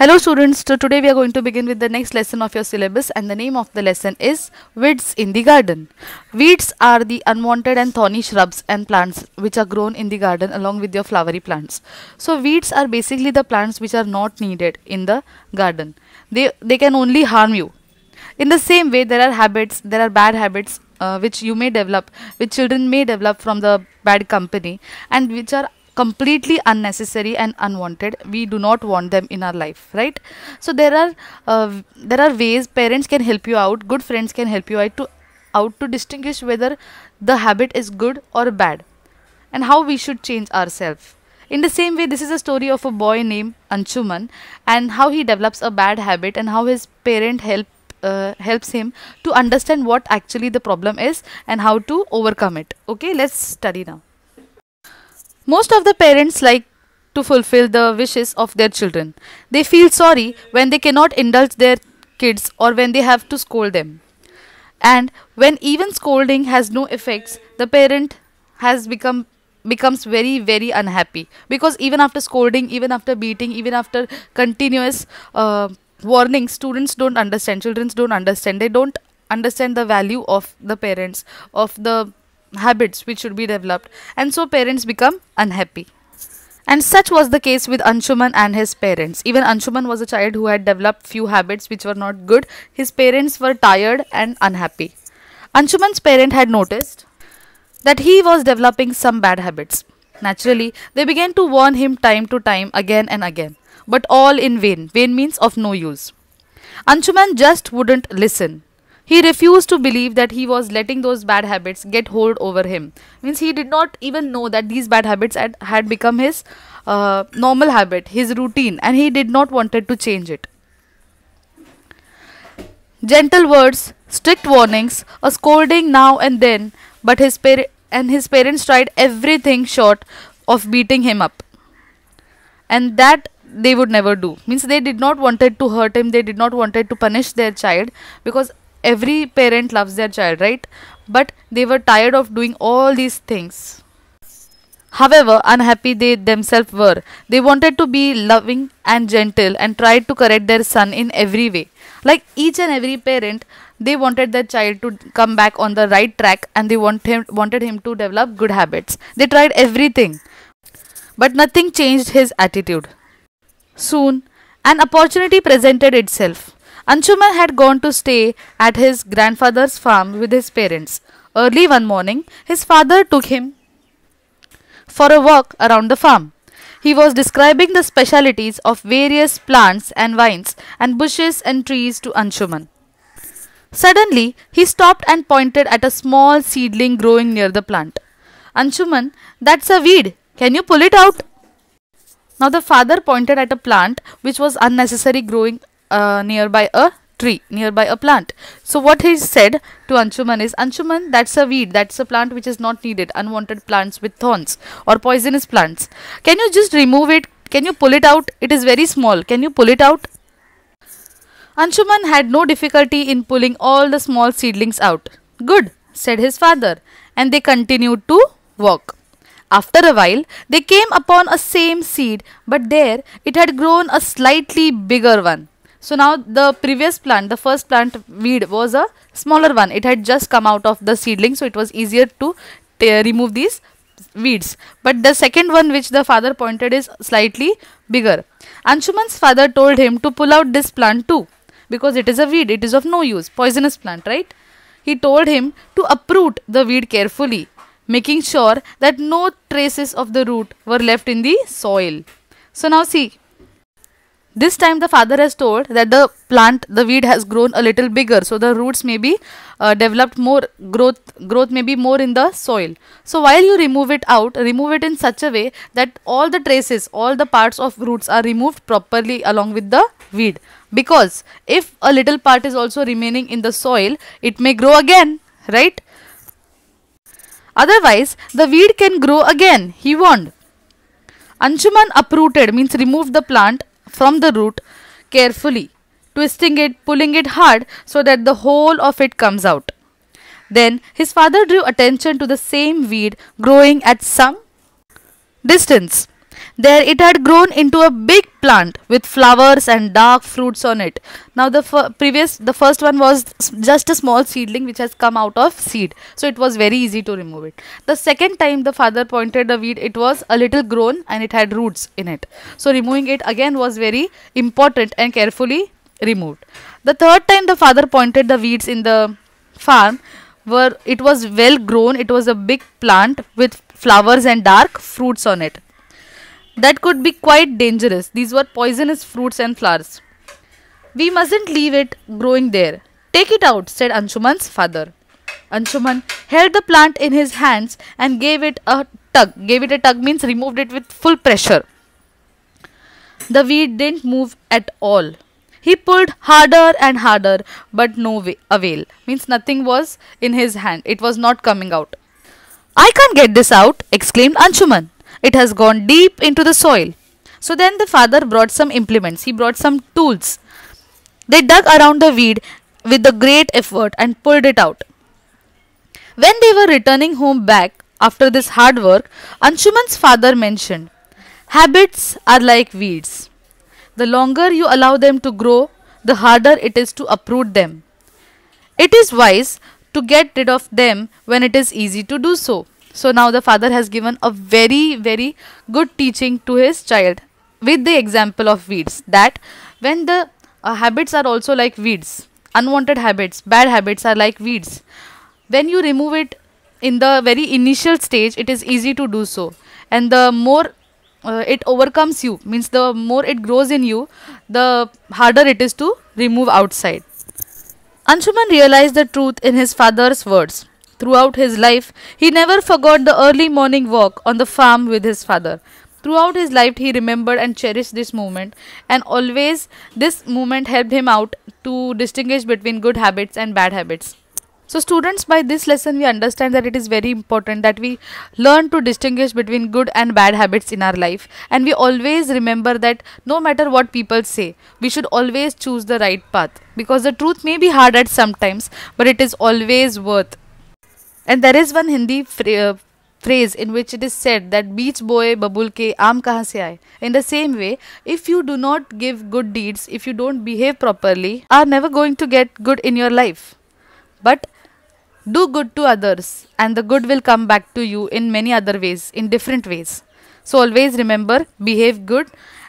Hello students, so today we are going to begin with the next lesson of your syllabus and the name of the lesson is Weeds in the Garden. Weeds are the unwanted and thorny shrubs and plants which are grown in the garden along with your flowery plants. So weeds are basically the plants which are not needed in the garden. They, they can only harm you. In the same way there are habits, there are bad habits uh, which you may develop, which children may develop from the bad company and which are completely unnecessary and unwanted we do not want them in our life right so there are uh, there are ways parents can help you out good friends can help you out to out to distinguish whether the habit is good or bad and how we should change ourselves in the same way, this is a story of a boy named Anshuman and how he develops a bad habit and how his parent help uh, helps him to understand what actually the problem is and how to overcome it. Okay, let's study now. Most of the parents like to fulfill the wishes of their children. They feel sorry when they cannot indulge their kids or when they have to scold them. And when even scolding has no effects, the parent has become becomes very very unhappy because even after scolding even after beating even after continuous uh, warning students don't understand children don't understand they don't understand the value of the parents of the habits which should be developed and so parents become unhappy and such was the case with Anshuman and his parents. Even Anshuman was a child who had developed few habits which were not good. His parents were tired and unhappy. Anshuman's parent had noticed that he was developing some bad habits. Naturally, they began to warn him time to time again and again, but all in vain. Vain means of no use. Anshuman just wouldn't listen. He refused to believe that he was letting those bad habits get hold over him. Means he did not even know that these bad habits had, had become his uh, normal habit, his routine, and he did not wanted to change it. Gentle words, strict warnings, a scolding now and then, but his par- and his parents tried everything short of beating him up. And that they would never do means they did not wanted to hurt him they did not wanted to punish their child because every parent loves their child right but they were tired of doing all these things However unhappy they themselves were, they wanted to be loving and gentle and tried to correct their son in every way. Like each and every parent, they wanted their child to come back on the right track and they want him, wanted him to develop good habits. They tried everything, but nothing changed his attitude. Soon, an opportunity presented itself. Anshuman had gone to stay at his grandfather's farm with his parents. Early one morning, his father took him for a walk around the farm. He was describing the specialities of various plants and vines and bushes and trees to Anshuman. Suddenly, he stopped and pointed at a small seedling growing near the plant. Anshuman, that's a weed. Can you pull it out? Now the father pointed at a plant which was unnecessary growing uh, nearby a tree nearby a plant so what he said to anshuman is anshuman that's a weed that's a plant which is not needed unwanted plants with thorns or poisonous plants can you just remove it can you pull it out it is very small can you pull it out anshuman had no difficulty in pulling all the small seedlings out good said his father and they continued to walk after a while, they came upon a same seed, but there it had grown a slightly bigger one. So now the previous plant, the first plant weed was a smaller one. It had just come out of the seedling, so it was easier to uh, remove these weeds. But the second one which the father pointed is slightly bigger. Anshuman's father told him to pull out this plant too because it is a weed, it is of no use, poisonous plant, right? He told him to uproot the weed carefully, making sure that no traces of the root were left in the soil. So now see, this time the father has told that the plant, the weed has grown a little bigger, so the roots may be uh, developed more, growth growth may be more in the soil. So while you remove it out, remove it in such a way that all the traces, all the parts of roots are removed properly along with the weed. Because if a little part is also remaining in the soil, it may grow again, right? Otherwise, the weed can grow again, he warned. Anshuman uprooted means removed the plant from the root carefully, twisting it, pulling it hard so that the whole of it comes out. Then his father drew attention to the same weed growing at some distance. There it had grown into a big plant with flowers and dark fruits on it. Now the previous, the first one was just a small seedling which has come out of seed. So it was very easy to remove it. The second time the father pointed the weed, it was a little grown and it had roots in it. So removing it again was very important and carefully removed. The third time the father pointed the weeds in the farm were it was well grown it was a big plant with flowers and dark fruits on it that could be quite dangerous. These were poisonous fruits and flowers. We mustn't leave it growing there. Take it out, said Anshuman's father. Anshuman held the plant in his hands and gave it a tug. Gave it a tug means removed it with full pressure. The weed didn't move at all. He pulled harder and harder, but no avail. Means nothing was in his hand. It was not coming out. I can't get this out, exclaimed Anshuman. It has gone deep into the soil. So then the father brought some implements. He brought some tools. They dug around the weed with a great effort and pulled it out. When they were returning home back after this hard work, Anshuman's father mentioned, Habits are like weeds. The longer you allow them to grow, the harder it is to uproot them. It is wise to get rid of them when it is easy to do so. So now the father has given a very, very good teaching to his child with the example of weeds that when the uh, habits are also like weeds, unwanted habits, bad habits are like weeds. When you remove it in the very initial stage, it is easy to do so. And the more uh, it overcomes you, means the more it grows in you, the harder it is to remove outside. Anshuman realized the truth in his father's words Throughout his life, he never forgot the early morning walk on the farm with his father. Throughout his life, he remembered and cherished this moment, and always this moment helped him out to distinguish between good habits and bad habits. So, students, by this lesson, we understand that it is very important that we learn to distinguish between good and bad habits in our life. And we always remember that no matter what people say, we should always choose the right path because the truth may be hard at sometimes, but it is always worth and there is one Hindi uh, phrase in which it is said that beach boy babul ke am kahan se aaye in the same way if you do not give good deeds if you don't behave properly are never going to get good in your life but do good to others and the good will come back to you in many other ways in different ways so always remember behave good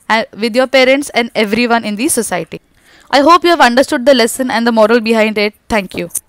uh, with your parents and everyone in the society i hope you have understood the lesson and the moral behind it thank you